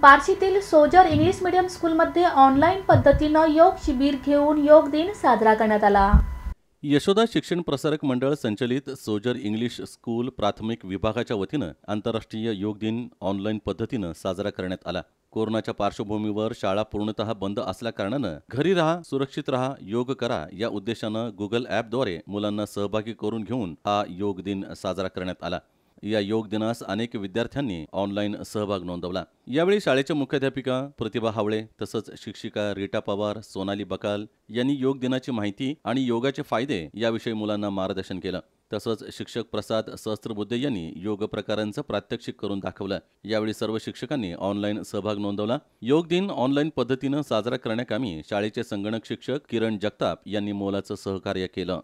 बार्शीतील Sojar English medium स्कूलमध्ये online पद्धतीनं योग शिबिर घेऊन योग दिन साजरा करण्यात आला यशोदा शिक्षण प्रसारक मंडळ संचलित सोजर इंग्लिश स्कूल प्राथमिक विभागाच्या वतीनं आंतरराष्ट्रीय योग दिन ऑनलाईन पद्धतीनं साजरा करण्यात आला कोरोनाच्या पार्श्वभूमीवर शाळा पूर्णतः बंद असल्या घरी राहा सुरक्षित राहा योग करा या उद्देशानं गुगल ॲपद्वारे मुलांना सहभागी करून घेऊन हा योग दिन साजरा करण्यात आला या योग दिनास अनेक विद्यार्थ्यांनी ऑनलाईन सहभाग नोंदवला यावेळी शाळेच्या मुख्याध्यापिका प्रतिभा हावळे तसंच शिक्षिका रीटा पवार सोनाली बकाल यांनी योग दिनाची माहिती आणि योगाचे फायदे याविषयी मुलांना मार्गदर्शन केलं तसंच शिक्षक प्रसाद सहस्त्रबुद्धे यांनी योग प्रकारांचं प्रात्यक्षिक करून दाखवलं यावेळी सर्व शिक्षकांनी ऑनलाईन सहभाग नोंदवला योग दिन ऑनलाईन पद्धतीनं साजरा करण्याकामी शाळेचे संगणक शिक्षक किरण जगताप यांनी मोलाचं सहकार्य केलं